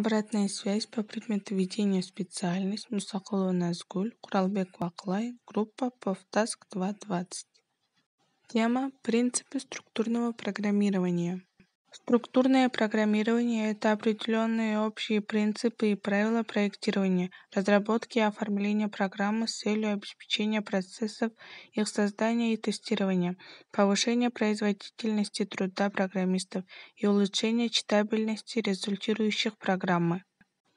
Обратная связь по предмету ведения специальность Мусакулова Назгуль, Куралбек Ваклай, группа Повтаск 2.20. Тема «Принципы структурного программирования». Структурное программирование — это определенные общие принципы и правила проектирования, разработки и оформления программы с целью обеспечения процессов их создания и тестирования, повышения производительности труда программистов и улучшения читабельности результирующих программы.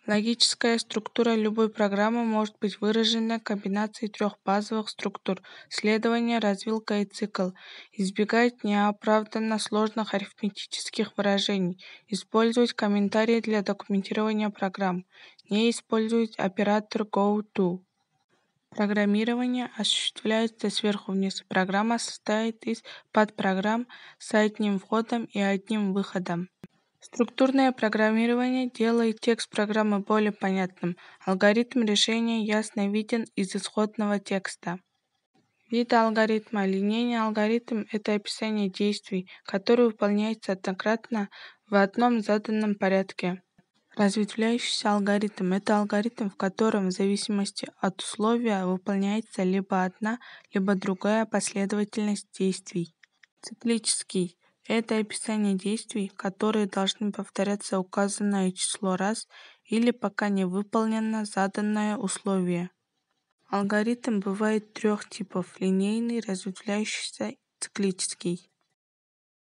Логическая структура любой программы может быть выражена комбинацией трех базовых структур – следование, развилка и цикл. Избегать неоправданно сложных арифметических выражений. Использовать комментарии для документирования программ. Не использовать оператор GoTo. Программирование осуществляется сверху вниз. Программа состоит из подпрограмм с одним входом и одним выходом структурное программирование делает текст программы более понятным. Алгоритм решения ясно виден из исходного текста. Вид алгоритма. Линейный алгоритм – это описание действий, которые выполняются однократно в одном заданном порядке. Разветвляющийся алгоритм – это алгоритм, в котором в зависимости от условия выполняется либо одна, либо другая последовательность действий. Циклический это описание действий, которые должны повторяться указанное число раз или пока не выполнено заданное условие. Алгоритм бывает трех типов – линейный, разветвляющийся, циклический.